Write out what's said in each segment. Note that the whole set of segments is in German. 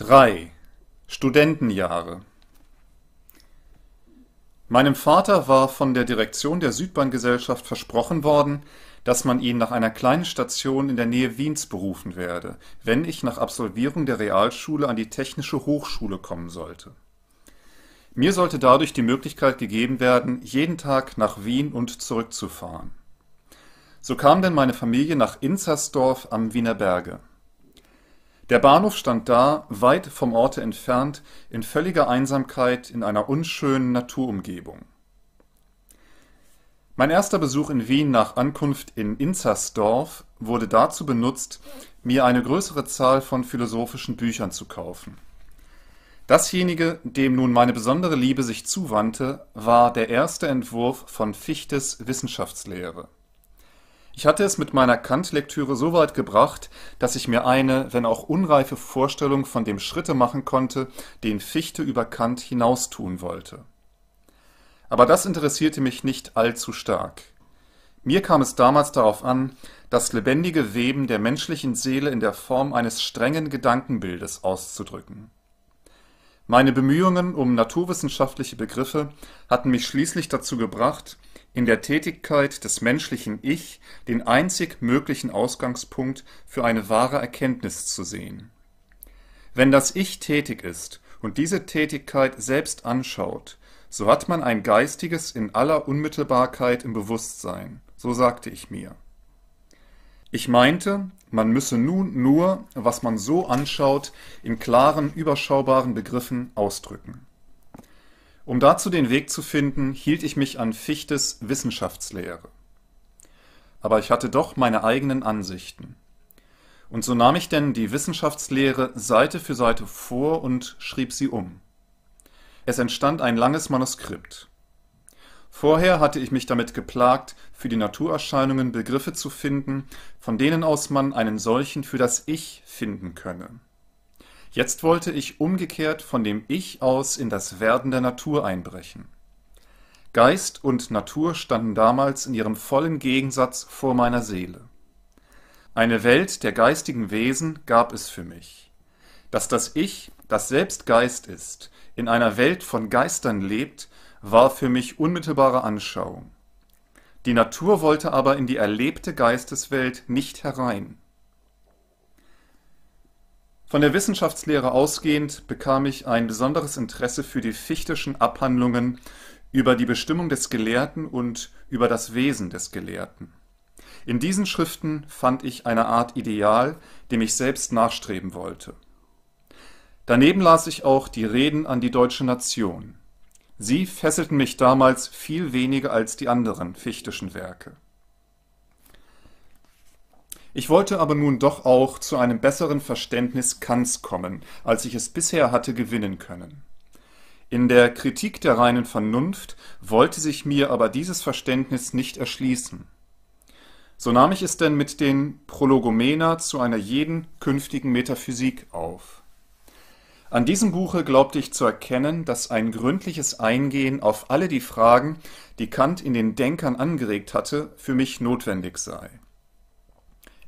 3. Studentenjahre Meinem Vater war von der Direktion der Südbahngesellschaft versprochen worden, dass man ihn nach einer kleinen Station in der Nähe Wiens berufen werde, wenn ich nach Absolvierung der Realschule an die Technische Hochschule kommen sollte. Mir sollte dadurch die Möglichkeit gegeben werden, jeden Tag nach Wien und zurückzufahren. So kam denn meine Familie nach Inzersdorf am Wiener Berge. Der Bahnhof stand da, weit vom Orte entfernt, in völliger Einsamkeit in einer unschönen Naturumgebung. Mein erster Besuch in Wien nach Ankunft in Inzersdorf wurde dazu benutzt, mir eine größere Zahl von philosophischen Büchern zu kaufen. Dasjenige, dem nun meine besondere Liebe sich zuwandte, war der erste Entwurf von Fichtes Wissenschaftslehre. Ich hatte es mit meiner Kant-Lektüre so weit gebracht, dass ich mir eine, wenn auch unreife Vorstellung von dem Schritte machen konnte, den Fichte über Kant hinaustun wollte. Aber das interessierte mich nicht allzu stark. Mir kam es damals darauf an, das lebendige Weben der menschlichen Seele in der Form eines strengen Gedankenbildes auszudrücken. Meine Bemühungen um naturwissenschaftliche Begriffe hatten mich schließlich dazu gebracht, in der Tätigkeit des menschlichen Ich den einzig möglichen Ausgangspunkt für eine wahre Erkenntnis zu sehen. Wenn das Ich tätig ist und diese Tätigkeit selbst anschaut, so hat man ein Geistiges in aller Unmittelbarkeit im Bewusstsein, so sagte ich mir. Ich meinte, man müsse nun nur, was man so anschaut, in klaren, überschaubaren Begriffen ausdrücken. Um dazu den Weg zu finden, hielt ich mich an Fichtes Wissenschaftslehre. Aber ich hatte doch meine eigenen Ansichten. Und so nahm ich denn die Wissenschaftslehre Seite für Seite vor und schrieb sie um. Es entstand ein langes Manuskript. Vorher hatte ich mich damit geplagt, für die Naturerscheinungen Begriffe zu finden, von denen aus man einen solchen für das Ich finden könne. Jetzt wollte ich umgekehrt von dem Ich aus in das Werden der Natur einbrechen. Geist und Natur standen damals in ihrem vollen Gegensatz vor meiner Seele. Eine Welt der geistigen Wesen gab es für mich. Dass das Ich, das selbst Geist ist, in einer Welt von Geistern lebt, war für mich unmittelbare Anschauung. Die Natur wollte aber in die erlebte Geisteswelt nicht herein. Von der Wissenschaftslehre ausgehend bekam ich ein besonderes Interesse für die fichtischen Abhandlungen über die Bestimmung des Gelehrten und über das Wesen des Gelehrten. In diesen Schriften fand ich eine Art Ideal, dem ich selbst nachstreben wollte. Daneben las ich auch die Reden an die deutsche Nation. Sie fesselten mich damals viel weniger als die anderen fichtischen Werke. Ich wollte aber nun doch auch zu einem besseren Verständnis Kants kommen, als ich es bisher hatte gewinnen können. In der Kritik der reinen Vernunft wollte sich mir aber dieses Verständnis nicht erschließen. So nahm ich es denn mit den Prologomena zu einer jeden künftigen Metaphysik auf. An diesem Buche glaubte ich zu erkennen, dass ein gründliches Eingehen auf alle die Fragen, die Kant in den Denkern angeregt hatte, für mich notwendig sei.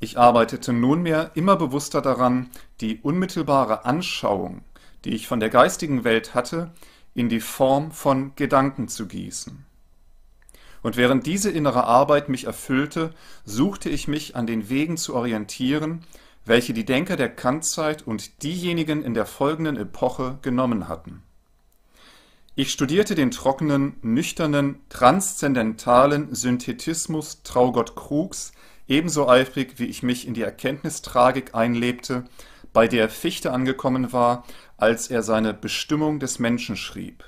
Ich arbeitete nunmehr immer bewusster daran, die unmittelbare Anschauung, die ich von der geistigen Welt hatte, in die Form von Gedanken zu gießen. Und während diese innere Arbeit mich erfüllte, suchte ich mich an den Wegen zu orientieren, welche die Denker der Kantzeit und diejenigen in der folgenden Epoche genommen hatten. Ich studierte den trockenen, nüchternen, transzendentalen Synthetismus Traugott Krugs ebenso eifrig wie ich mich in die Erkenntnistragik einlebte, bei der Fichte angekommen war, als er seine Bestimmung des Menschen schrieb.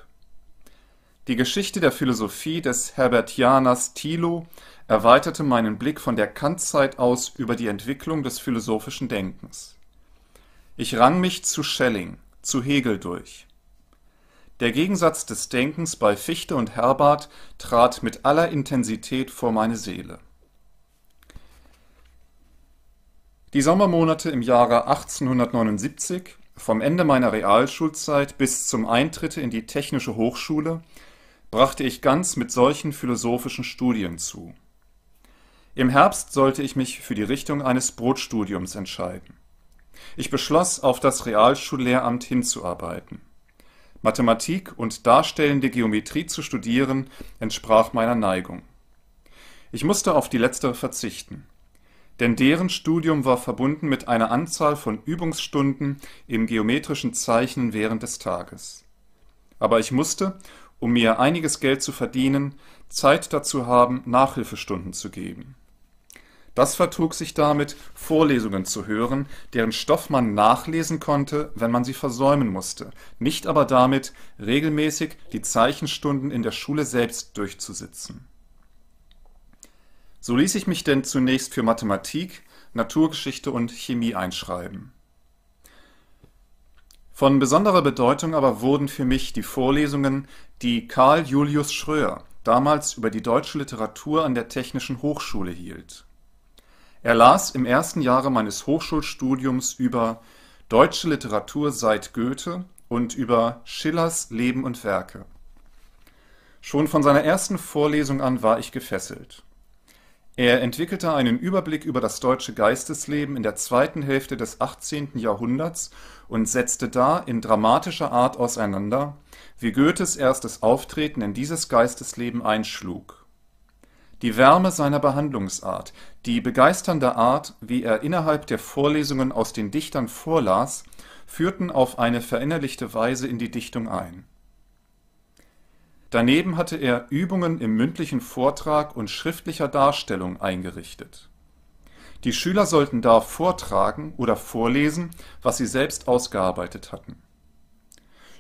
Die Geschichte der Philosophie des Herbertianers Thilo erweiterte meinen Blick von der Kantzeit aus über die Entwicklung des philosophischen Denkens. Ich rang mich zu Schelling, zu Hegel durch. Der Gegensatz des Denkens bei Fichte und Herbart trat mit aller Intensität vor meine Seele. Die Sommermonate im Jahre 1879, vom Ende meiner Realschulzeit bis zum Eintritt in die Technische Hochschule, brachte ich ganz mit solchen philosophischen Studien zu. Im Herbst sollte ich mich für die Richtung eines Brotstudiums entscheiden. Ich beschloss, auf das Realschullehramt hinzuarbeiten. Mathematik und darstellende Geometrie zu studieren entsprach meiner Neigung. Ich musste auf die letztere verzichten denn deren Studium war verbunden mit einer Anzahl von Übungsstunden im geometrischen Zeichnen während des Tages. Aber ich musste, um mir einiges Geld zu verdienen, Zeit dazu haben, Nachhilfestunden zu geben. Das vertrug sich damit, Vorlesungen zu hören, deren Stoff man nachlesen konnte, wenn man sie versäumen musste, nicht aber damit, regelmäßig die Zeichenstunden in der Schule selbst durchzusitzen. So ließ ich mich denn zunächst für Mathematik, Naturgeschichte und Chemie einschreiben. Von besonderer Bedeutung aber wurden für mich die Vorlesungen, die Karl Julius Schröer damals über die deutsche Literatur an der Technischen Hochschule hielt. Er las im ersten Jahre meines Hochschulstudiums über Deutsche Literatur seit Goethe und über Schillers Leben und Werke. Schon von seiner ersten Vorlesung an war ich gefesselt. Er entwickelte einen Überblick über das deutsche Geistesleben in der zweiten Hälfte des 18. Jahrhunderts und setzte da in dramatischer Art auseinander, wie Goethes erstes Auftreten in dieses Geistesleben einschlug. Die Wärme seiner Behandlungsart, die begeisternde Art, wie er innerhalb der Vorlesungen aus den Dichtern vorlas, führten auf eine verinnerlichte Weise in die Dichtung ein Daneben hatte er Übungen im mündlichen Vortrag und schriftlicher Darstellung eingerichtet. Die Schüler sollten da vortragen oder vorlesen, was sie selbst ausgearbeitet hatten.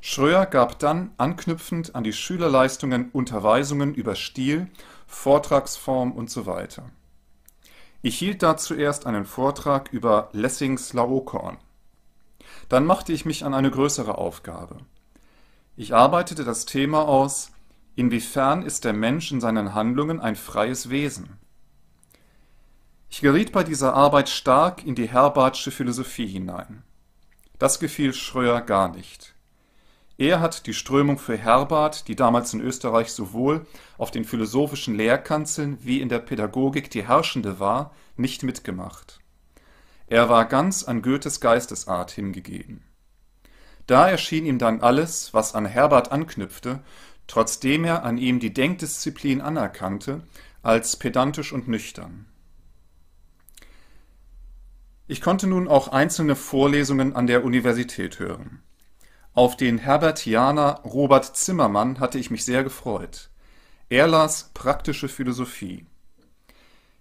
Schröer gab dann anknüpfend an die Schülerleistungen Unterweisungen über Stil, Vortragsform und so weiter. Ich hielt da zuerst einen Vortrag über Lessings Laokorn. Dann machte ich mich an eine größere Aufgabe. Ich arbeitete das Thema aus Inwiefern ist der Mensch in seinen Handlungen ein freies Wesen? Ich geriet bei dieser Arbeit stark in die Herbartsche Philosophie hinein. Das gefiel Schröer gar nicht. Er hat die Strömung für Herbart, die damals in Österreich sowohl auf den philosophischen Lehrkanzeln wie in der Pädagogik die herrschende war, nicht mitgemacht. Er war ganz an Goethes Geistesart hingegeben. Da erschien ihm dann alles, was an Herbart anknüpfte trotzdem er an ihm die Denkdisziplin anerkannte, als pedantisch und nüchtern. Ich konnte nun auch einzelne Vorlesungen an der Universität hören. Auf den Herbertianer Robert Zimmermann hatte ich mich sehr gefreut. Er las praktische Philosophie.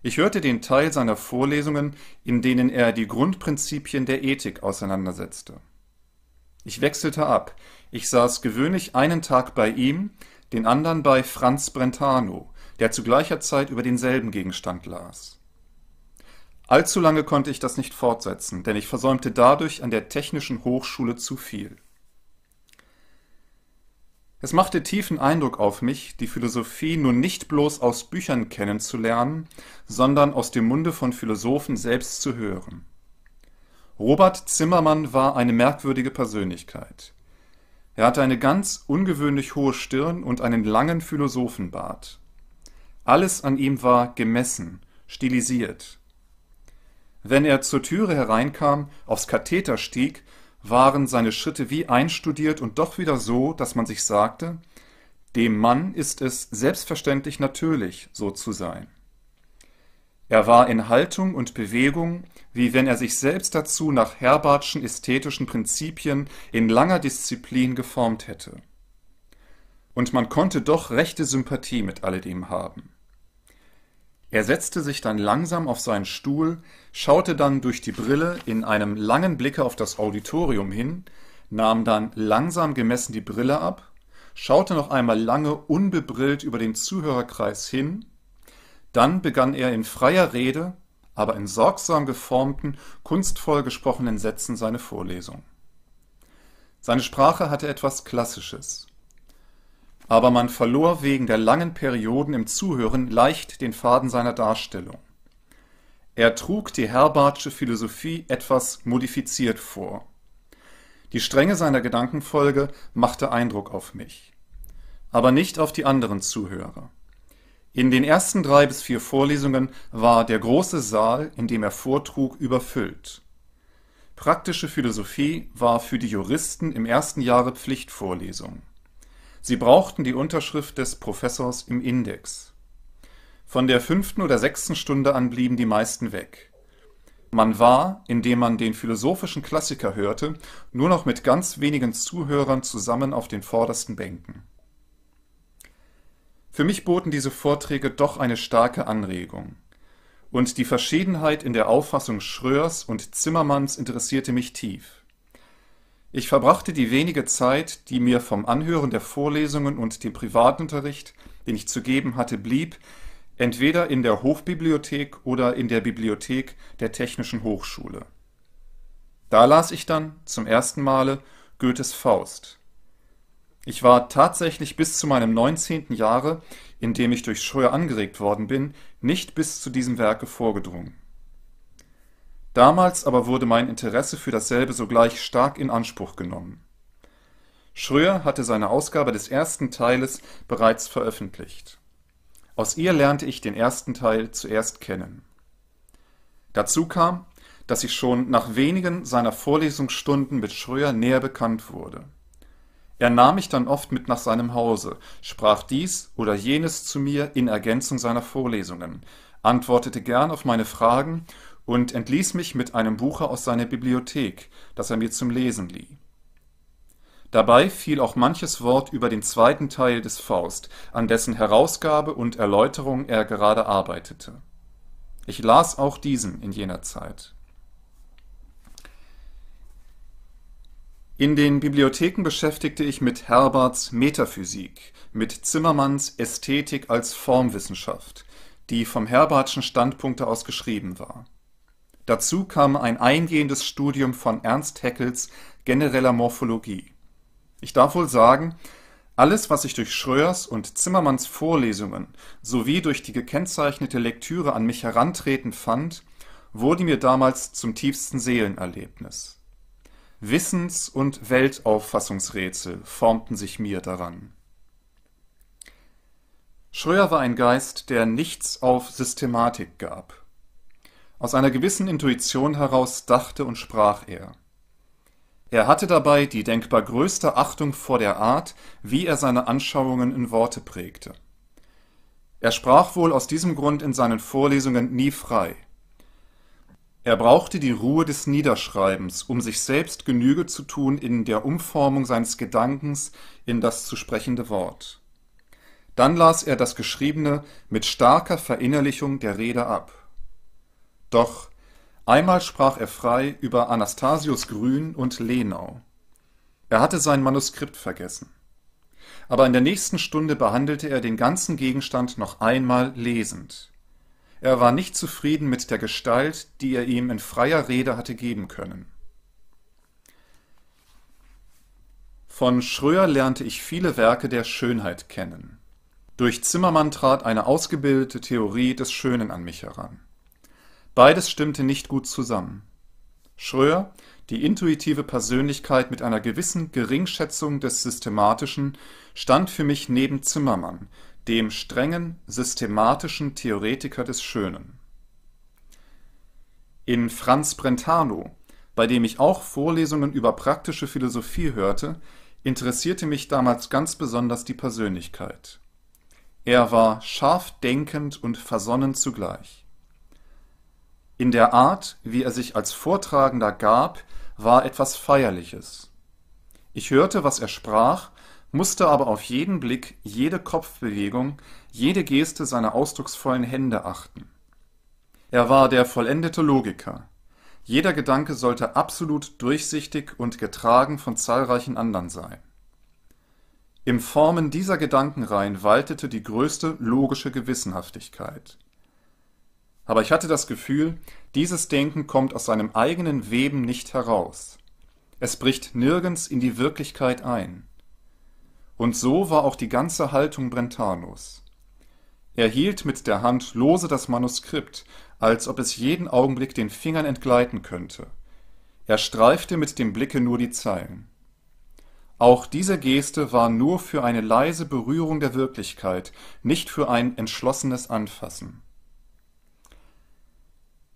Ich hörte den Teil seiner Vorlesungen, in denen er die Grundprinzipien der Ethik auseinandersetzte. Ich wechselte ab. Ich saß gewöhnlich einen Tag bei ihm, den anderen bei Franz Brentano, der zu gleicher Zeit über denselben Gegenstand las. Allzu lange konnte ich das nicht fortsetzen, denn ich versäumte dadurch an der Technischen Hochschule zu viel. Es machte tiefen Eindruck auf mich, die Philosophie nun nicht bloß aus Büchern kennenzulernen, sondern aus dem Munde von Philosophen selbst zu hören. Robert Zimmermann war eine merkwürdige Persönlichkeit. Er hatte eine ganz ungewöhnlich hohe Stirn und einen langen Philosophenbart. Alles an ihm war gemessen, stilisiert. Wenn er zur Türe hereinkam, aufs Katheter stieg, waren seine Schritte wie einstudiert und doch wieder so, dass man sich sagte, dem Mann ist es selbstverständlich natürlich, so zu sein. Er war in Haltung und Bewegung, wie wenn er sich selbst dazu nach Herbartschen ästhetischen Prinzipien in langer Disziplin geformt hätte. Und man konnte doch rechte Sympathie mit alledem haben. Er setzte sich dann langsam auf seinen Stuhl, schaute dann durch die Brille in einem langen Blicke auf das Auditorium hin, nahm dann langsam gemessen die Brille ab, schaute noch einmal lange unbebrillt über den Zuhörerkreis hin dann begann er in freier Rede, aber in sorgsam geformten, kunstvoll gesprochenen Sätzen seine Vorlesung. Seine Sprache hatte etwas Klassisches. Aber man verlor wegen der langen Perioden im Zuhören leicht den Faden seiner Darstellung. Er trug die herbartsche Philosophie etwas modifiziert vor. Die Strenge seiner Gedankenfolge machte Eindruck auf mich, aber nicht auf die anderen Zuhörer. In den ersten drei bis vier Vorlesungen war der große Saal, in dem er vortrug, überfüllt. Praktische Philosophie war für die Juristen im ersten Jahre Pflichtvorlesung. Sie brauchten die Unterschrift des Professors im Index. Von der fünften oder sechsten Stunde an blieben die meisten weg. Man war, indem man den philosophischen Klassiker hörte, nur noch mit ganz wenigen Zuhörern zusammen auf den vordersten Bänken. Für mich boten diese Vorträge doch eine starke Anregung. Und die Verschiedenheit in der Auffassung Schröers und Zimmermanns interessierte mich tief. Ich verbrachte die wenige Zeit, die mir vom Anhören der Vorlesungen und dem Privatunterricht, den ich zu geben hatte, blieb, entweder in der Hofbibliothek oder in der Bibliothek der Technischen Hochschule. Da las ich dann zum ersten Male Goethes Faust ich war tatsächlich bis zu meinem 19. Jahre, in dem ich durch Schröer angeregt worden bin, nicht bis zu diesem Werke vorgedrungen. Damals aber wurde mein Interesse für dasselbe sogleich stark in Anspruch genommen. Schröer hatte seine Ausgabe des ersten Teiles bereits veröffentlicht. Aus ihr lernte ich den ersten Teil zuerst kennen. Dazu kam, dass ich schon nach wenigen seiner Vorlesungsstunden mit Schröer näher bekannt wurde. Er nahm mich dann oft mit nach seinem Hause, sprach dies oder jenes zu mir in Ergänzung seiner Vorlesungen, antwortete gern auf meine Fragen und entließ mich mit einem Buche aus seiner Bibliothek, das er mir zum Lesen lieh. Dabei fiel auch manches Wort über den zweiten Teil des Faust, an dessen Herausgabe und Erläuterung er gerade arbeitete. Ich las auch diesen in jener Zeit. In den Bibliotheken beschäftigte ich mit Herberts Metaphysik, mit Zimmermanns Ästhetik als Formwissenschaft, die vom Herbertschen Standpunkte aus geschrieben war. Dazu kam ein eingehendes Studium von Ernst Haeckels genereller Morphologie. Ich darf wohl sagen, alles, was ich durch Schröers und Zimmermanns Vorlesungen sowie durch die gekennzeichnete Lektüre an mich herantreten fand, wurde mir damals zum tiefsten Seelenerlebnis Wissens- und Weltauffassungsrätsel formten sich mir daran. Schröer war ein Geist, der nichts auf Systematik gab. Aus einer gewissen Intuition heraus dachte und sprach er. Er hatte dabei die denkbar größte Achtung vor der Art, wie er seine Anschauungen in Worte prägte. Er sprach wohl aus diesem Grund in seinen Vorlesungen nie frei – er brauchte die Ruhe des Niederschreibens, um sich selbst Genüge zu tun in der Umformung seines Gedankens in das zu sprechende Wort. Dann las er das Geschriebene mit starker Verinnerlichung der Rede ab. Doch einmal sprach er frei über Anastasius Grün und Lenau. Er hatte sein Manuskript vergessen. Aber in der nächsten Stunde behandelte er den ganzen Gegenstand noch einmal lesend. Er war nicht zufrieden mit der Gestalt, die er ihm in freier Rede hatte geben können. Von Schröer lernte ich viele Werke der Schönheit kennen. Durch Zimmermann trat eine ausgebildete Theorie des Schönen an mich heran. Beides stimmte nicht gut zusammen. Schröer, die intuitive Persönlichkeit mit einer gewissen Geringschätzung des Systematischen, stand für mich neben Zimmermann, dem strengen systematischen Theoretiker des Schönen. In Franz Brentano, bei dem ich auch Vorlesungen über praktische Philosophie hörte, interessierte mich damals ganz besonders die Persönlichkeit. Er war scharf denkend und versonnen zugleich. In der Art, wie er sich als Vortragender gab, war etwas Feierliches. Ich hörte, was er sprach, musste aber auf jeden Blick, jede Kopfbewegung, jede Geste seiner ausdrucksvollen Hände achten. Er war der vollendete Logiker. Jeder Gedanke sollte absolut durchsichtig und getragen von zahlreichen anderen sein. Im Formen dieser Gedankenreihen waltete die größte logische Gewissenhaftigkeit. Aber ich hatte das Gefühl, dieses Denken kommt aus seinem eigenen Weben nicht heraus. Es bricht nirgends in die Wirklichkeit ein. Und so war auch die ganze Haltung Brentanos. Er hielt mit der Hand lose das Manuskript, als ob es jeden Augenblick den Fingern entgleiten könnte. Er streifte mit dem Blicke nur die Zeilen. Auch diese Geste war nur für eine leise Berührung der Wirklichkeit, nicht für ein entschlossenes Anfassen.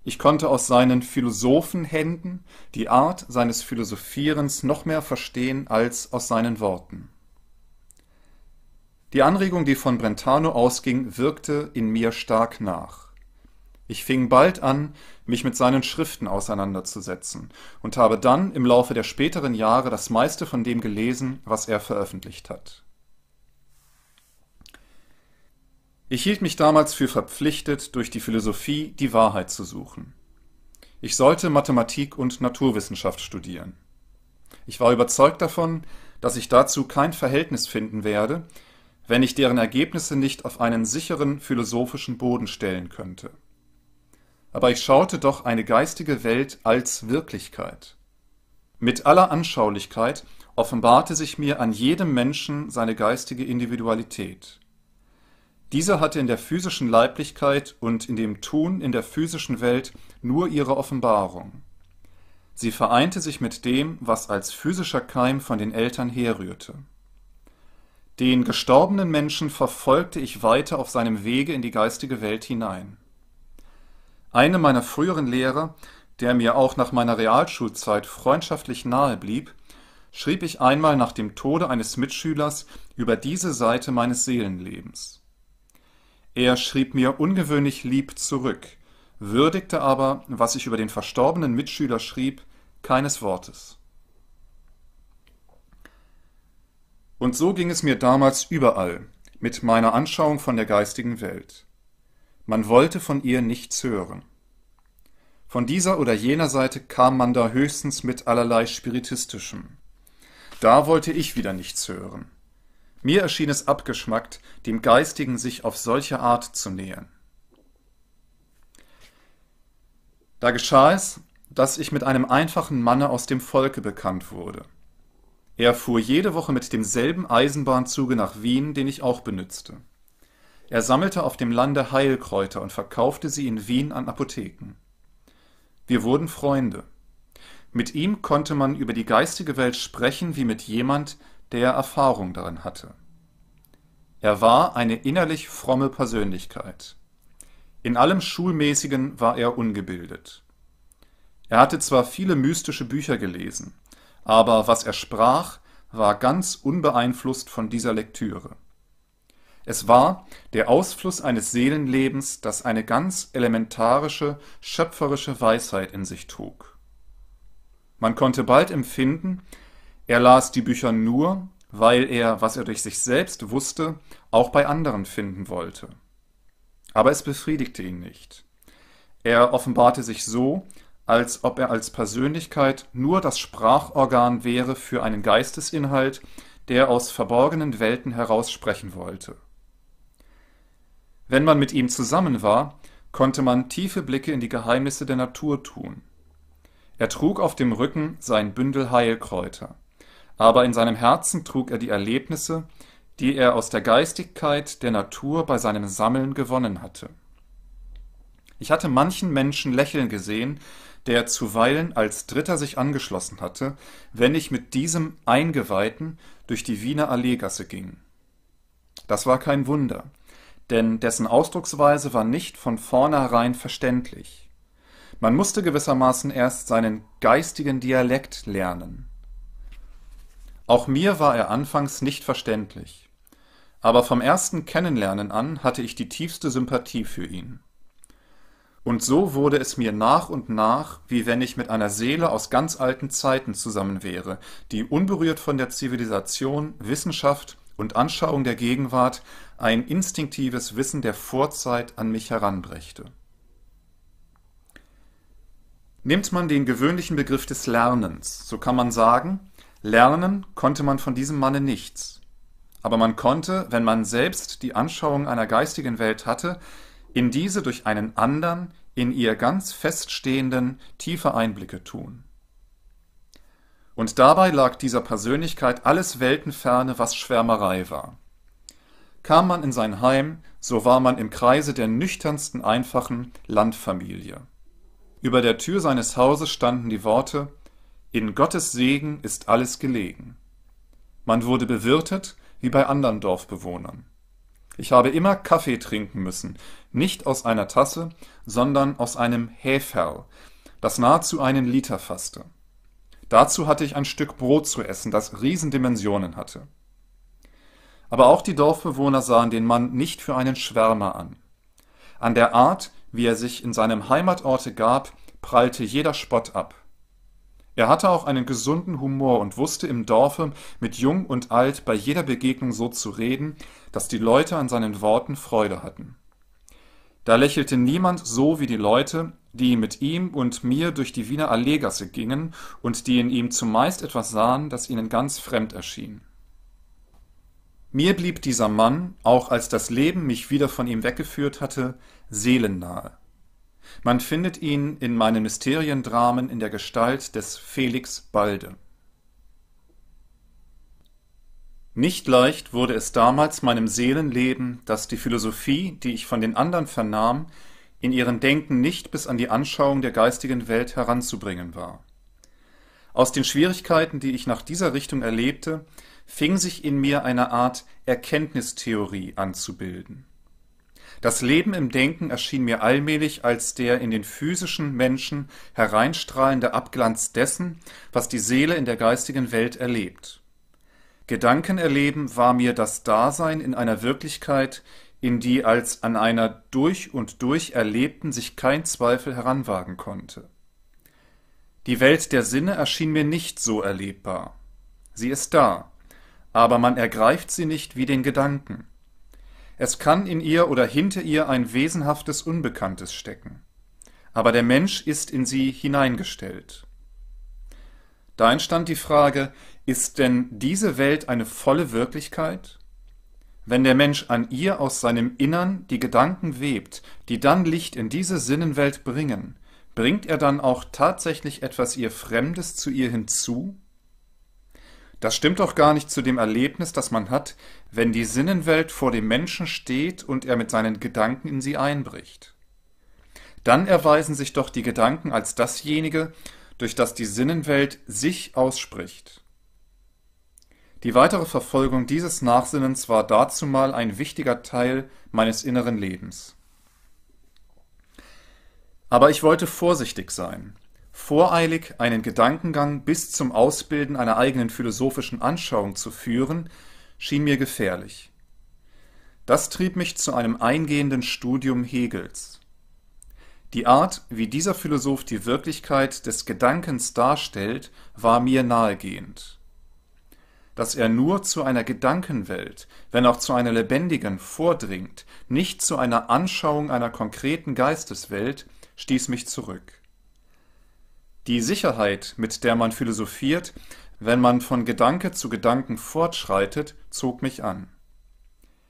Ich konnte aus seinen Philosophenhänden die Art seines Philosophierens noch mehr verstehen als aus seinen Worten. Die Anregung, die von Brentano ausging, wirkte in mir stark nach. Ich fing bald an, mich mit seinen Schriften auseinanderzusetzen und habe dann im Laufe der späteren Jahre das meiste von dem gelesen, was er veröffentlicht hat. Ich hielt mich damals für verpflichtet, durch die Philosophie die Wahrheit zu suchen. Ich sollte Mathematik und Naturwissenschaft studieren. Ich war überzeugt davon, dass ich dazu kein Verhältnis finden werde, wenn ich deren Ergebnisse nicht auf einen sicheren philosophischen Boden stellen könnte. Aber ich schaute doch eine geistige Welt als Wirklichkeit. Mit aller Anschaulichkeit offenbarte sich mir an jedem Menschen seine geistige Individualität. Diese hatte in der physischen Leiblichkeit und in dem Tun in der physischen Welt nur ihre Offenbarung. Sie vereinte sich mit dem, was als physischer Keim von den Eltern herrührte. Den gestorbenen Menschen verfolgte ich weiter auf seinem Wege in die geistige Welt hinein. Eine meiner früheren Lehrer, der mir auch nach meiner Realschulzeit freundschaftlich nahe blieb, schrieb ich einmal nach dem Tode eines Mitschülers über diese Seite meines Seelenlebens. Er schrieb mir ungewöhnlich lieb zurück, würdigte aber, was ich über den verstorbenen Mitschüler schrieb, keines Wortes. Und so ging es mir damals überall mit meiner Anschauung von der geistigen Welt. Man wollte von ihr nichts hören. Von dieser oder jener Seite kam man da höchstens mit allerlei Spiritistischem. Da wollte ich wieder nichts hören. Mir erschien es abgeschmackt, dem Geistigen sich auf solche Art zu nähern. Da geschah es, dass ich mit einem einfachen Manne aus dem Volke bekannt wurde. Er fuhr jede Woche mit demselben Eisenbahnzuge nach Wien, den ich auch benützte. Er sammelte auf dem Lande Heilkräuter und verkaufte sie in Wien an Apotheken. Wir wurden Freunde. Mit ihm konnte man über die geistige Welt sprechen wie mit jemand, der Erfahrung darin hatte. Er war eine innerlich fromme Persönlichkeit. In allem Schulmäßigen war er ungebildet. Er hatte zwar viele mystische Bücher gelesen, aber was er sprach, war ganz unbeeinflusst von dieser Lektüre. Es war der Ausfluss eines Seelenlebens, das eine ganz elementarische, schöpferische Weisheit in sich trug. Man konnte bald empfinden, er las die Bücher nur, weil er, was er durch sich selbst wusste, auch bei anderen finden wollte. Aber es befriedigte ihn nicht. Er offenbarte sich so, als ob er als Persönlichkeit nur das Sprachorgan wäre für einen Geistesinhalt, der aus verborgenen Welten heraussprechen wollte. Wenn man mit ihm zusammen war, konnte man tiefe Blicke in die Geheimnisse der Natur tun. Er trug auf dem Rücken sein Bündel Heilkräuter, aber in seinem Herzen trug er die Erlebnisse, die er aus der Geistigkeit der Natur bei seinem Sammeln gewonnen hatte. Ich hatte manchen Menschen lächeln gesehen, der zuweilen als Dritter sich angeschlossen hatte, wenn ich mit diesem Eingeweihten durch die Wiener Alleegasse ging. Das war kein Wunder, denn dessen Ausdrucksweise war nicht von vornherein verständlich. Man musste gewissermaßen erst seinen geistigen Dialekt lernen. Auch mir war er anfangs nicht verständlich, aber vom ersten Kennenlernen an hatte ich die tiefste Sympathie für ihn. Und so wurde es mir nach und nach, wie wenn ich mit einer Seele aus ganz alten Zeiten zusammen wäre, die unberührt von der Zivilisation, Wissenschaft und Anschauung der Gegenwart ein instinktives Wissen der Vorzeit an mich heranbrächte. Nimmt man den gewöhnlichen Begriff des Lernens, so kann man sagen, lernen konnte man von diesem Manne nichts. Aber man konnte, wenn man selbst die Anschauung einer geistigen Welt hatte, in diese durch einen andern, in ihr ganz feststehenden, tiefe Einblicke tun. Und dabei lag dieser Persönlichkeit alles Weltenferne, was Schwärmerei war. Kam man in sein Heim, so war man im Kreise der nüchternsten, einfachen Landfamilie. Über der Tür seines Hauses standen die Worte In Gottes Segen ist alles gelegen. Man wurde bewirtet wie bei anderen Dorfbewohnern. Ich habe immer Kaffee trinken müssen, nicht aus einer Tasse, sondern aus einem Häferl, das nahezu einen Liter fasste. Dazu hatte ich ein Stück Brot zu essen, das Riesendimensionen hatte. Aber auch die Dorfbewohner sahen den Mann nicht für einen Schwärmer an. An der Art, wie er sich in seinem Heimatorte gab, prallte jeder Spott ab. Er hatte auch einen gesunden Humor und wusste im Dorfe mit Jung und Alt bei jeder Begegnung so zu reden, dass die Leute an seinen Worten Freude hatten. Da lächelte niemand so wie die Leute, die mit ihm und mir durch die Wiener Allegasse gingen und die in ihm zumeist etwas sahen, das ihnen ganz fremd erschien. Mir blieb dieser Mann, auch als das Leben mich wieder von ihm weggeführt hatte, seelennahe. Man findet ihn in meinen Mysteriendramen in der Gestalt des Felix Balde. Nicht leicht wurde es damals meinem Seelenleben, dass die Philosophie, die ich von den anderen vernahm, in ihrem Denken nicht bis an die Anschauung der geistigen Welt heranzubringen war. Aus den Schwierigkeiten, die ich nach dieser Richtung erlebte, fing sich in mir eine Art Erkenntnistheorie anzubilden. Das Leben im Denken erschien mir allmählich als der in den physischen Menschen hereinstrahlende Abglanz dessen, was die Seele in der geistigen Welt erlebt. Gedankenerleben war mir das Dasein in einer Wirklichkeit, in die als an einer durch und durch erlebten sich kein Zweifel heranwagen konnte. Die Welt der Sinne erschien mir nicht so erlebbar. Sie ist da, aber man ergreift sie nicht wie den Gedanken. Es kann in ihr oder hinter ihr ein wesenhaftes Unbekanntes stecken. Aber der Mensch ist in sie hineingestellt. Da entstand die Frage, ist denn diese Welt eine volle Wirklichkeit? Wenn der Mensch an ihr aus seinem Innern die Gedanken webt, die dann Licht in diese Sinnenwelt bringen, bringt er dann auch tatsächlich etwas ihr Fremdes zu ihr hinzu? Das stimmt doch gar nicht zu dem Erlebnis, das man hat, wenn die Sinnenwelt vor dem Menschen steht und er mit seinen Gedanken in sie einbricht. Dann erweisen sich doch die Gedanken als dasjenige, durch das die Sinnenwelt sich ausspricht. Die weitere Verfolgung dieses Nachsinnens war dazu mal ein wichtiger Teil meines inneren Lebens. Aber ich wollte vorsichtig sein, Voreilig einen Gedankengang bis zum Ausbilden einer eigenen philosophischen Anschauung zu führen, schien mir gefährlich. Das trieb mich zu einem eingehenden Studium Hegels. Die Art, wie dieser Philosoph die Wirklichkeit des Gedankens darstellt, war mir nahegehend. Dass er nur zu einer Gedankenwelt, wenn auch zu einer lebendigen, vordringt, nicht zu einer Anschauung einer konkreten Geisteswelt, stieß mich zurück. Die Sicherheit, mit der man philosophiert, wenn man von Gedanke zu Gedanken fortschreitet, zog mich an.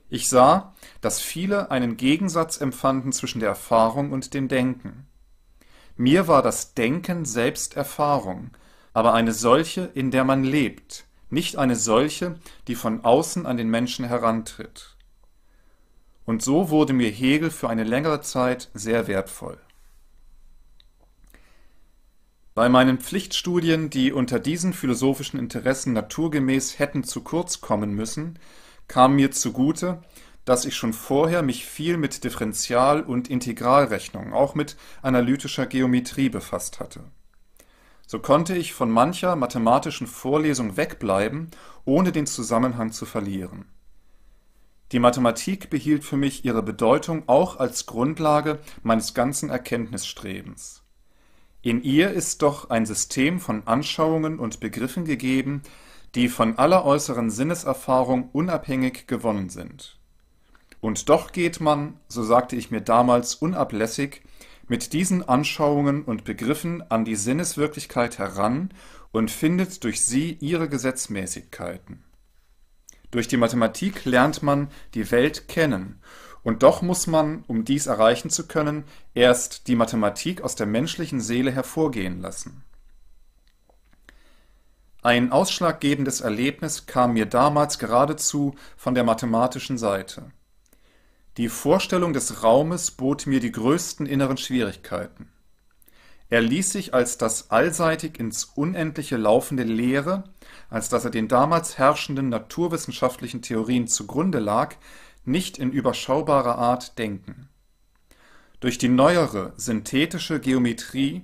Ich sah, dass viele einen Gegensatz empfanden zwischen der Erfahrung und dem Denken. Mir war das Denken selbst Erfahrung, aber eine solche, in der man lebt, nicht eine solche, die von außen an den Menschen herantritt. Und so wurde mir Hegel für eine längere Zeit sehr wertvoll. Bei meinen Pflichtstudien, die unter diesen philosophischen Interessen naturgemäß hätten zu kurz kommen müssen, kam mir zugute, dass ich schon vorher mich viel mit Differential- und Integralrechnung, auch mit analytischer Geometrie befasst hatte. So konnte ich von mancher mathematischen Vorlesung wegbleiben, ohne den Zusammenhang zu verlieren. Die Mathematik behielt für mich ihre Bedeutung auch als Grundlage meines ganzen Erkenntnisstrebens. In ihr ist doch ein System von Anschauungen und Begriffen gegeben, die von aller äußeren Sinneserfahrung unabhängig gewonnen sind. Und doch geht man, so sagte ich mir damals unablässig, mit diesen Anschauungen und Begriffen an die Sinneswirklichkeit heran und findet durch sie ihre Gesetzmäßigkeiten. Durch die Mathematik lernt man die Welt kennen und doch muss man, um dies erreichen zu können, erst die Mathematik aus der menschlichen Seele hervorgehen lassen. Ein ausschlaggebendes Erlebnis kam mir damals geradezu von der mathematischen Seite. Die Vorstellung des Raumes bot mir die größten inneren Schwierigkeiten. Er ließ sich als das allseitig ins Unendliche laufende Leere, als dass er den damals herrschenden naturwissenschaftlichen Theorien zugrunde lag, nicht in überschaubarer Art denken. Durch die neuere synthetische Geometrie,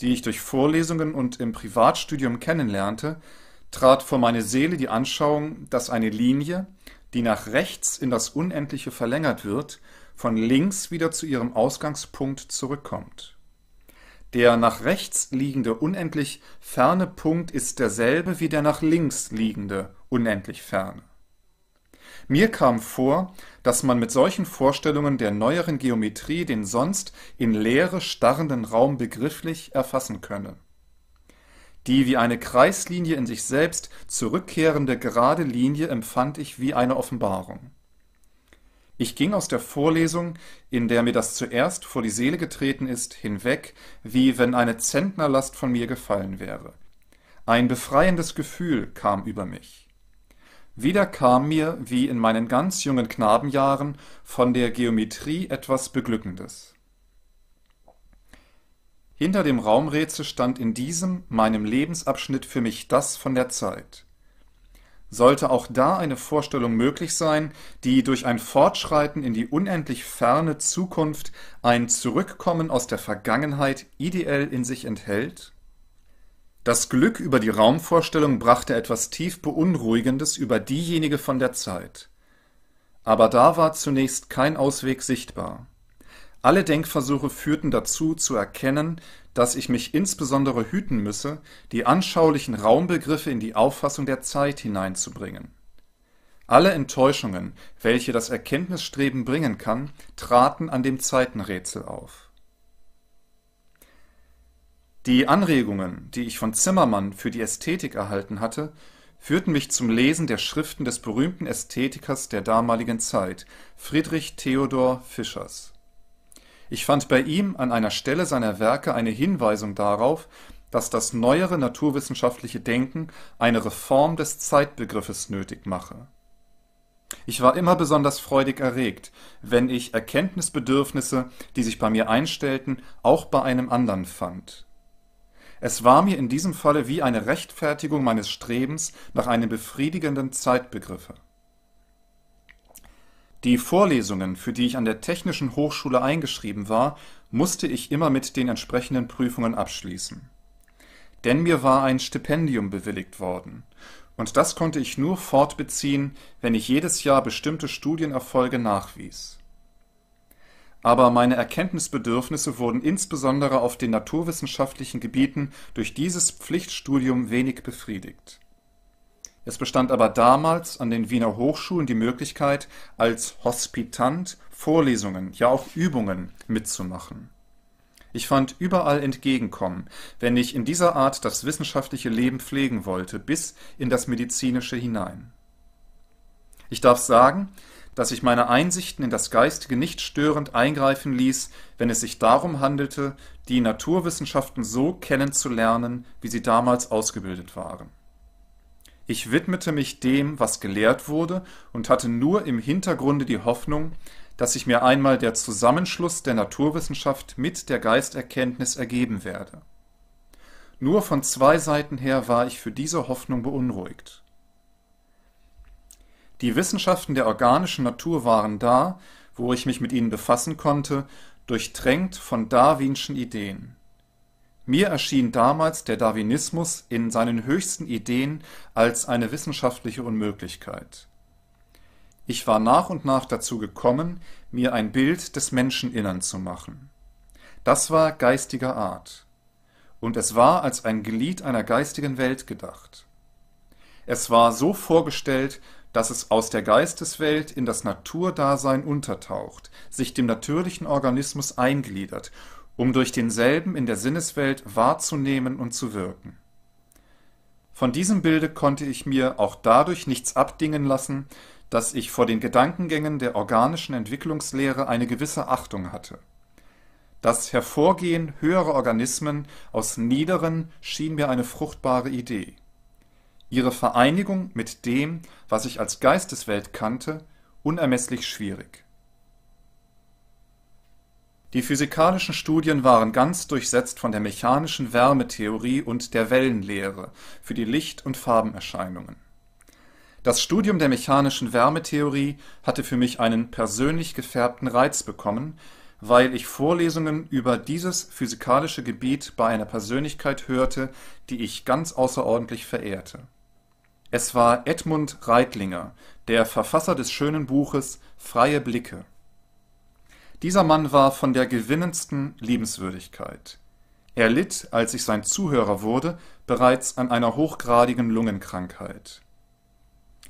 die ich durch Vorlesungen und im Privatstudium kennenlernte, trat vor meine Seele die Anschauung, dass eine Linie, die nach rechts in das Unendliche verlängert wird, von links wieder zu ihrem Ausgangspunkt zurückkommt. Der nach rechts liegende unendlich ferne Punkt ist derselbe wie der nach links liegende unendlich ferne. Mir kam vor, dass man mit solchen Vorstellungen der neueren Geometrie den sonst in Leere starrenden Raum begrifflich erfassen könne. Die wie eine Kreislinie in sich selbst zurückkehrende gerade Linie empfand ich wie eine Offenbarung. Ich ging aus der Vorlesung, in der mir das zuerst vor die Seele getreten ist, hinweg, wie wenn eine Zentnerlast von mir gefallen wäre. Ein befreiendes Gefühl kam über mich. Wieder kam mir, wie in meinen ganz jungen Knabenjahren, von der Geometrie etwas Beglückendes. Hinter dem Raumrätsel stand in diesem, meinem Lebensabschnitt für mich das von der Zeit. Sollte auch da eine Vorstellung möglich sein, die durch ein Fortschreiten in die unendlich ferne Zukunft ein Zurückkommen aus der Vergangenheit ideell in sich enthält? Das Glück über die Raumvorstellung brachte etwas tief Beunruhigendes über diejenige von der Zeit. Aber da war zunächst kein Ausweg sichtbar. Alle Denkversuche führten dazu, zu erkennen, dass ich mich insbesondere hüten müsse, die anschaulichen Raumbegriffe in die Auffassung der Zeit hineinzubringen. Alle Enttäuschungen, welche das Erkenntnisstreben bringen kann, traten an dem Zeitenrätsel auf die Anregungen, die ich von Zimmermann für die Ästhetik erhalten hatte, führten mich zum Lesen der Schriften des berühmten Ästhetikers der damaligen Zeit, Friedrich Theodor Fischers. Ich fand bei ihm an einer Stelle seiner Werke eine Hinweisung darauf, dass das neuere naturwissenschaftliche Denken eine Reform des Zeitbegriffes nötig mache. Ich war immer besonders freudig erregt, wenn ich Erkenntnisbedürfnisse, die sich bei mir einstellten, auch bei einem anderen fand es war mir in diesem Falle wie eine Rechtfertigung meines Strebens nach einem befriedigenden Zeitbegriffe. Die Vorlesungen, für die ich an der Technischen Hochschule eingeschrieben war, musste ich immer mit den entsprechenden Prüfungen abschließen. Denn mir war ein Stipendium bewilligt worden, und das konnte ich nur fortbeziehen, wenn ich jedes Jahr bestimmte Studienerfolge nachwies aber meine Erkenntnisbedürfnisse wurden insbesondere auf den naturwissenschaftlichen Gebieten durch dieses Pflichtstudium wenig befriedigt. Es bestand aber damals an den Wiener Hochschulen die Möglichkeit, als Hospitant Vorlesungen, ja auch Übungen mitzumachen. Ich fand überall Entgegenkommen, wenn ich in dieser Art das wissenschaftliche Leben pflegen wollte, bis in das medizinische hinein. Ich darf sagen, dass ich meine Einsichten in das Geistige nicht störend eingreifen ließ, wenn es sich darum handelte, die Naturwissenschaften so kennenzulernen, wie sie damals ausgebildet waren. Ich widmete mich dem, was gelehrt wurde, und hatte nur im Hintergrunde die Hoffnung, dass sich mir einmal der Zusammenschluss der Naturwissenschaft mit der Geisterkenntnis ergeben werde. Nur von zwei Seiten her war ich für diese Hoffnung beunruhigt. Die Wissenschaften der organischen Natur waren da, wo ich mich mit ihnen befassen konnte, durchtränkt von darwinschen Ideen. Mir erschien damals der Darwinismus in seinen höchsten Ideen als eine wissenschaftliche Unmöglichkeit. Ich war nach und nach dazu gekommen, mir ein Bild des Menscheninnern zu machen. Das war geistiger Art. Und es war als ein Glied einer geistigen Welt gedacht. Es war so vorgestellt, dass es aus der Geisteswelt in das Naturdasein untertaucht, sich dem natürlichen Organismus eingliedert, um durch denselben in der Sinneswelt wahrzunehmen und zu wirken. Von diesem Bilde konnte ich mir auch dadurch nichts abdingen lassen, dass ich vor den Gedankengängen der organischen Entwicklungslehre eine gewisse Achtung hatte. Das Hervorgehen höherer Organismen aus niederen schien mir eine fruchtbare Idee ihre Vereinigung mit dem, was ich als Geisteswelt kannte, unermesslich schwierig. Die physikalischen Studien waren ganz durchsetzt von der mechanischen Wärmetheorie und der Wellenlehre für die Licht- und Farbenerscheinungen. Das Studium der mechanischen Wärmetheorie hatte für mich einen persönlich gefärbten Reiz bekommen, weil ich Vorlesungen über dieses physikalische Gebiet bei einer Persönlichkeit hörte, die ich ganz außerordentlich verehrte. Es war Edmund Reitlinger, der Verfasser des schönen Buches Freie Blicke. Dieser Mann war von der gewinnendsten Liebenswürdigkeit. Er litt, als ich sein Zuhörer wurde, bereits an einer hochgradigen Lungenkrankheit.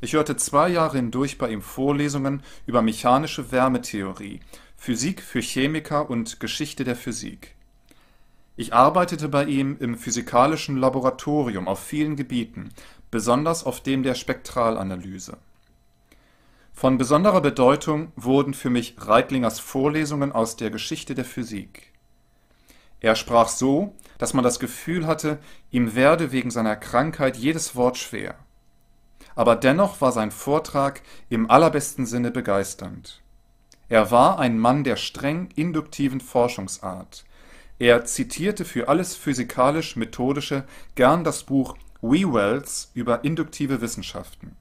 Ich hörte zwei Jahre hindurch bei ihm Vorlesungen über mechanische Wärmetheorie, Physik für Chemiker und Geschichte der Physik. Ich arbeitete bei ihm im physikalischen Laboratorium auf vielen Gebieten, besonders auf dem der Spektralanalyse. Von besonderer Bedeutung wurden für mich Reitlingers Vorlesungen aus der Geschichte der Physik. Er sprach so, dass man das Gefühl hatte, ihm werde wegen seiner Krankheit jedes Wort schwer. Aber dennoch war sein Vortrag im allerbesten Sinne begeisternd. Er war ein Mann der streng induktiven Forschungsart. Er zitierte für alles physikalisch-methodische gern das Buch Whewells über induktive Wissenschaften.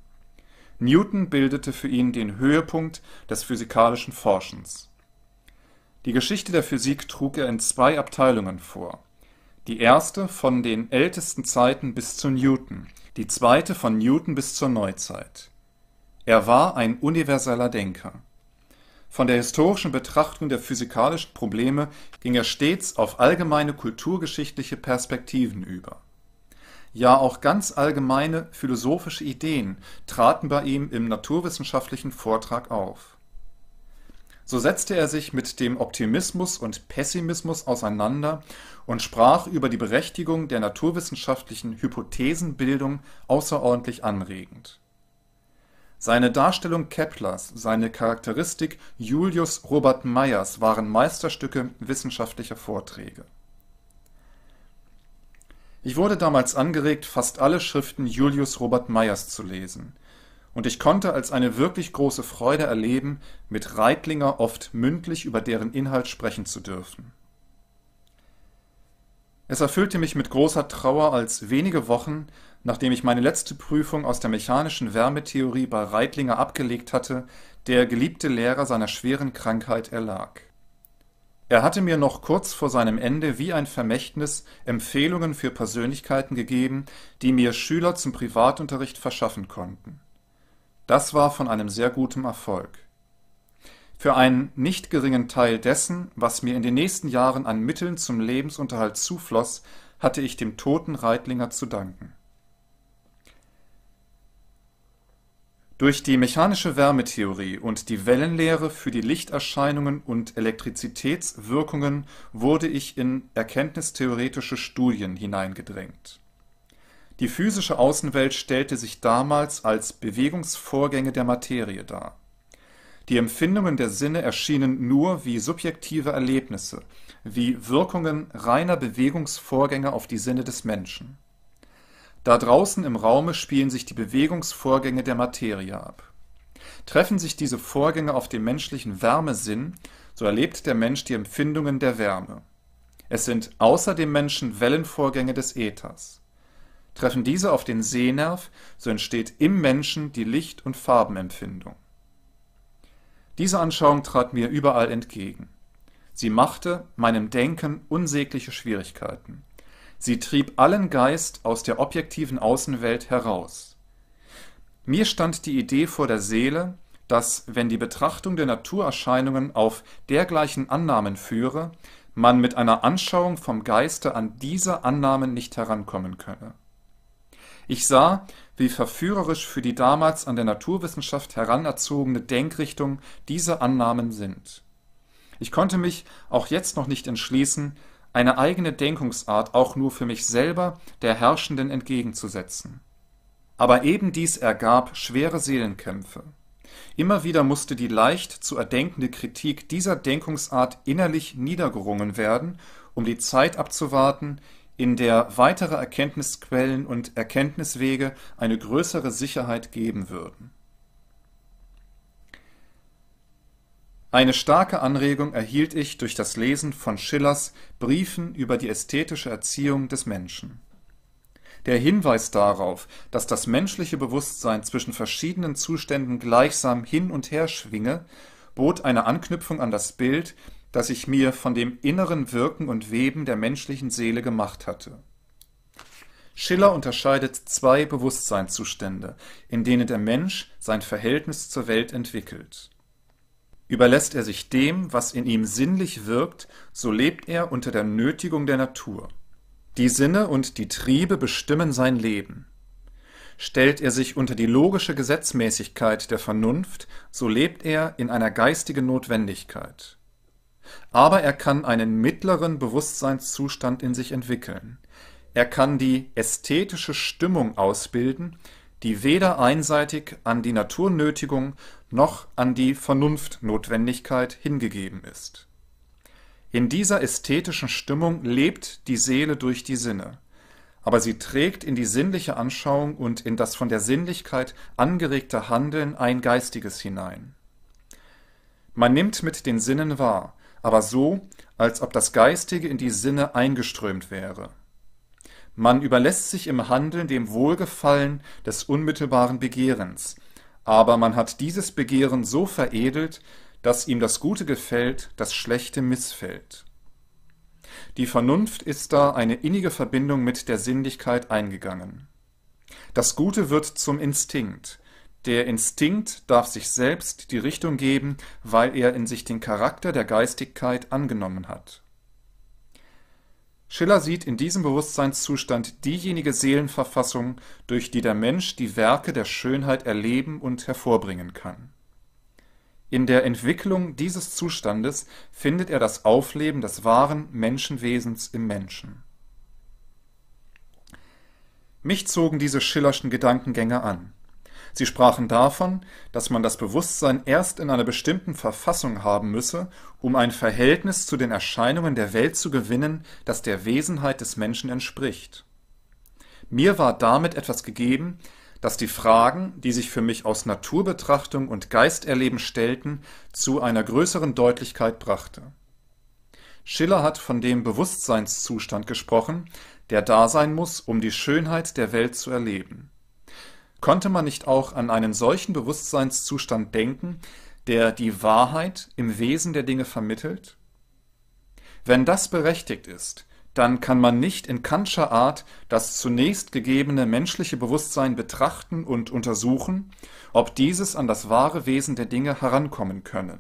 Newton bildete für ihn den Höhepunkt des physikalischen Forschens. Die Geschichte der Physik trug er in zwei Abteilungen vor. Die erste von den ältesten Zeiten bis zu Newton, die zweite von Newton bis zur Neuzeit. Er war ein universeller Denker. Von der historischen Betrachtung der physikalischen Probleme ging er stets auf allgemeine kulturgeschichtliche Perspektiven über ja auch ganz allgemeine philosophische Ideen traten bei ihm im naturwissenschaftlichen Vortrag auf. So setzte er sich mit dem Optimismus und Pessimismus auseinander und sprach über die Berechtigung der naturwissenschaftlichen Hypothesenbildung außerordentlich anregend. Seine Darstellung Keplers, seine Charakteristik Julius Robert Meyers waren Meisterstücke wissenschaftlicher Vorträge. Ich wurde damals angeregt, fast alle Schriften Julius Robert Meyers zu lesen, und ich konnte als eine wirklich große Freude erleben, mit Reitlinger oft mündlich über deren Inhalt sprechen zu dürfen. Es erfüllte mich mit großer Trauer, als wenige Wochen, nachdem ich meine letzte Prüfung aus der mechanischen Wärmetheorie bei Reitlinger abgelegt hatte, der geliebte Lehrer seiner schweren Krankheit erlag er hatte mir noch kurz vor seinem Ende wie ein Vermächtnis Empfehlungen für Persönlichkeiten gegeben, die mir Schüler zum Privatunterricht verschaffen konnten. Das war von einem sehr guten Erfolg. Für einen nicht geringen Teil dessen, was mir in den nächsten Jahren an Mitteln zum Lebensunterhalt zufloss, hatte ich dem toten Reitlinger zu danken Durch die mechanische Wärmetheorie und die Wellenlehre für die Lichterscheinungen und Elektrizitätswirkungen wurde ich in erkenntnistheoretische Studien hineingedrängt. Die physische Außenwelt stellte sich damals als Bewegungsvorgänge der Materie dar. Die Empfindungen der Sinne erschienen nur wie subjektive Erlebnisse, wie Wirkungen reiner Bewegungsvorgänge auf die Sinne des Menschen da draußen im Raume spielen sich die Bewegungsvorgänge der Materie ab. Treffen sich diese Vorgänge auf den menschlichen Wärmesinn, so erlebt der Mensch die Empfindungen der Wärme. Es sind außer dem Menschen Wellenvorgänge des Äthers. Treffen diese auf den Sehnerv, so entsteht im Menschen die Licht- und Farbenempfindung. Diese Anschauung trat mir überall entgegen. Sie machte meinem Denken unsägliche Schwierigkeiten. Sie trieb allen Geist aus der objektiven Außenwelt heraus. Mir stand die Idee vor der Seele, dass, wenn die Betrachtung der Naturerscheinungen auf dergleichen Annahmen führe, man mit einer Anschauung vom Geiste an diese Annahmen nicht herankommen könne. Ich sah, wie verführerisch für die damals an der Naturwissenschaft heranerzogene Denkrichtung diese Annahmen sind. Ich konnte mich auch jetzt noch nicht entschließen, eine eigene Denkungsart auch nur für mich selber der herrschenden entgegenzusetzen. Aber eben dies ergab schwere Seelenkämpfe. Immer wieder musste die leicht zu erdenkende Kritik dieser Denkungsart innerlich niedergerungen werden, um die Zeit abzuwarten, in der weitere Erkenntnisquellen und Erkenntniswege eine größere Sicherheit geben würden Eine starke Anregung erhielt ich durch das Lesen von Schillers Briefen über die ästhetische Erziehung des Menschen. Der Hinweis darauf, dass das menschliche Bewusstsein zwischen verschiedenen Zuständen gleichsam hin und her schwinge, bot eine Anknüpfung an das Bild, das ich mir von dem inneren Wirken und Weben der menschlichen Seele gemacht hatte. Schiller unterscheidet zwei Bewusstseinszustände, in denen der Mensch sein Verhältnis zur Welt entwickelt Überlässt er sich dem, was in ihm sinnlich wirkt, so lebt er unter der Nötigung der Natur. Die Sinne und die Triebe bestimmen sein Leben. Stellt er sich unter die logische Gesetzmäßigkeit der Vernunft, so lebt er in einer geistigen Notwendigkeit. Aber er kann einen mittleren Bewusstseinszustand in sich entwickeln. Er kann die ästhetische Stimmung ausbilden, die weder einseitig an die Naturnötigung noch an die Vernunftnotwendigkeit hingegeben ist. In dieser ästhetischen Stimmung lebt die Seele durch die Sinne, aber sie trägt in die sinnliche Anschauung und in das von der Sinnlichkeit angeregte Handeln ein geistiges hinein. Man nimmt mit den Sinnen wahr, aber so, als ob das Geistige in die Sinne eingeströmt wäre. Man überlässt sich im Handeln dem Wohlgefallen des unmittelbaren Begehrens, aber man hat dieses Begehren so veredelt, dass ihm das Gute gefällt, das Schlechte missfällt. Die Vernunft ist da eine innige Verbindung mit der Sinnlichkeit eingegangen. Das Gute wird zum Instinkt. Der Instinkt darf sich selbst die Richtung geben, weil er in sich den Charakter der Geistigkeit angenommen hat. Schiller sieht in diesem Bewusstseinszustand diejenige Seelenverfassung, durch die der Mensch die Werke der Schönheit erleben und hervorbringen kann. In der Entwicklung dieses Zustandes findet er das Aufleben des wahren Menschenwesens im Menschen. Mich zogen diese Schillerschen Gedankengänge an. Sie sprachen davon, dass man das Bewusstsein erst in einer bestimmten Verfassung haben müsse, um ein Verhältnis zu den Erscheinungen der Welt zu gewinnen, das der Wesenheit des Menschen entspricht. Mir war damit etwas gegeben, dass die Fragen, die sich für mich aus Naturbetrachtung und Geisterleben stellten, zu einer größeren Deutlichkeit brachte. Schiller hat von dem Bewusstseinszustand gesprochen, der da sein muss, um die Schönheit der Welt zu erleben Konnte man nicht auch an einen solchen Bewusstseinszustand denken, der die Wahrheit im Wesen der Dinge vermittelt? Wenn das berechtigt ist, dann kann man nicht in Kantscher Art das zunächst gegebene menschliche Bewusstsein betrachten und untersuchen, ob dieses an das wahre Wesen der Dinge herankommen könne,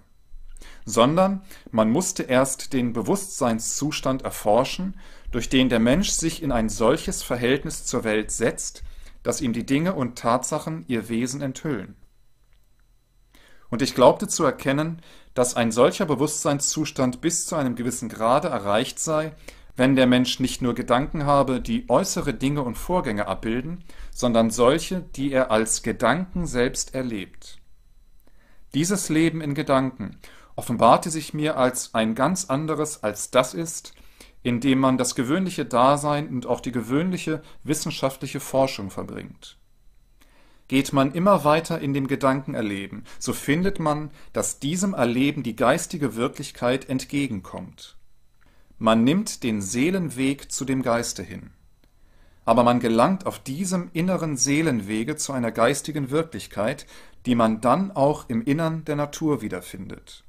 sondern man musste erst den Bewusstseinszustand erforschen, durch den der Mensch sich in ein solches Verhältnis zur Welt setzt, dass ihm die Dinge und Tatsachen ihr Wesen enthüllen. Und ich glaubte zu erkennen, dass ein solcher Bewusstseinszustand bis zu einem gewissen Grade erreicht sei, wenn der Mensch nicht nur Gedanken habe, die äußere Dinge und Vorgänge abbilden, sondern solche, die er als Gedanken selbst erlebt. Dieses Leben in Gedanken offenbarte sich mir als ein ganz anderes als das ist, indem man das gewöhnliche Dasein und auch die gewöhnliche wissenschaftliche Forschung verbringt. Geht man immer weiter in dem Gedankenerleben, so findet man, dass diesem Erleben die geistige Wirklichkeit entgegenkommt. Man nimmt den Seelenweg zu dem Geiste hin. Aber man gelangt auf diesem inneren Seelenwege zu einer geistigen Wirklichkeit, die man dann auch im Innern der Natur wiederfindet.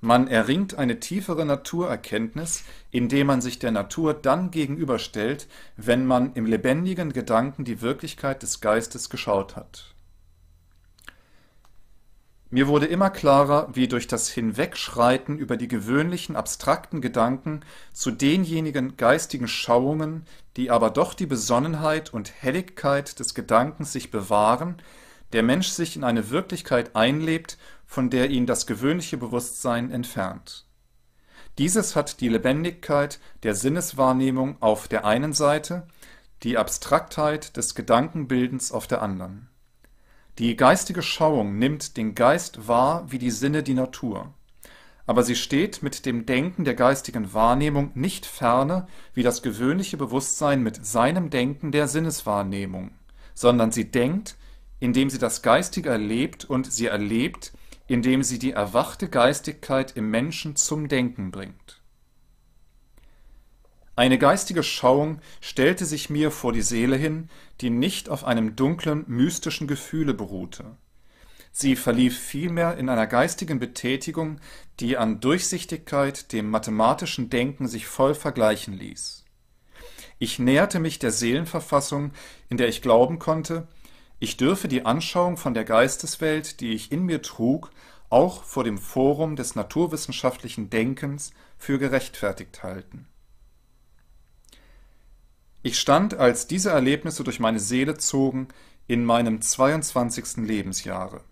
Man erringt eine tiefere Naturerkenntnis, indem man sich der Natur dann gegenüberstellt, wenn man im lebendigen Gedanken die Wirklichkeit des Geistes geschaut hat. Mir wurde immer klarer, wie durch das Hinwegschreiten über die gewöhnlichen abstrakten Gedanken zu denjenigen geistigen Schauungen, die aber doch die Besonnenheit und Helligkeit des Gedankens sich bewahren, der Mensch sich in eine Wirklichkeit einlebt von der ihn das gewöhnliche Bewusstsein entfernt. Dieses hat die Lebendigkeit der Sinneswahrnehmung auf der einen Seite, die Abstraktheit des Gedankenbildens auf der anderen. Die geistige Schauung nimmt den Geist wahr wie die Sinne die Natur, aber sie steht mit dem Denken der geistigen Wahrnehmung nicht ferne wie das gewöhnliche Bewusstsein mit seinem Denken der Sinneswahrnehmung, sondern sie denkt, indem sie das Geistige erlebt und sie erlebt, indem sie die erwachte Geistigkeit im Menschen zum Denken bringt. Eine geistige Schauung stellte sich mir vor die Seele hin, die nicht auf einem dunklen, mystischen Gefühle beruhte. Sie verlief vielmehr in einer geistigen Betätigung, die an Durchsichtigkeit dem mathematischen Denken sich voll vergleichen ließ. Ich näherte mich der Seelenverfassung, in der ich glauben konnte, ich dürfe die Anschauung von der Geisteswelt, die ich in mir trug, auch vor dem Forum des naturwissenschaftlichen Denkens für gerechtfertigt halten. Ich stand, als diese Erlebnisse durch meine Seele zogen, in meinem 22. Lebensjahre